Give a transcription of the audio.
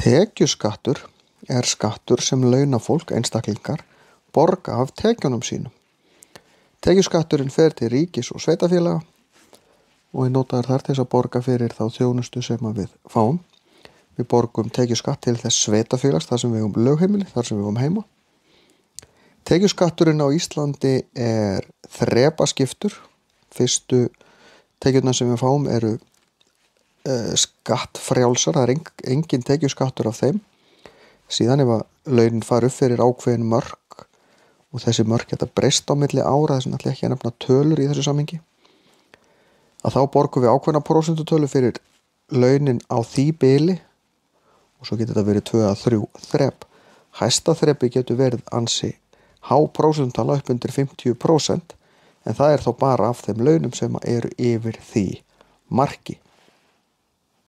Tekjuskattur er skattur sem launafólk einstaklingar borga af tekjunum sínum. Tekjuskatturinn fer til ríkis og sveitafélaga og við notaðum þar til þess að borga fyrir þá þjónustu sem við fáum. Við borgum tekjuskatt til þess sveitafélags þar sem við um lögheimili, þar sem við um heima. Tekjuskatturinn á Íslandi er þrepa skiptur. Fyrstu tekjurna sem við fáum eru Eh, skattfrjálsar, það er enginn tekið skattur af þeim síðan ef að launin fari upp fyrir ákveðin mörg og þessi mörg geta breyst á milli ára, þess að allir ekki að nefna tölur í þessu samengi að þá borgum við ákveðina prosentutölu fyrir launin á því byli og svo getur þetta verið 2-3 þrepp hæsta þreppi getur verið ansi há prosentala upp undir 50% en það er þá bara af þeim launum sem eru yfir því marki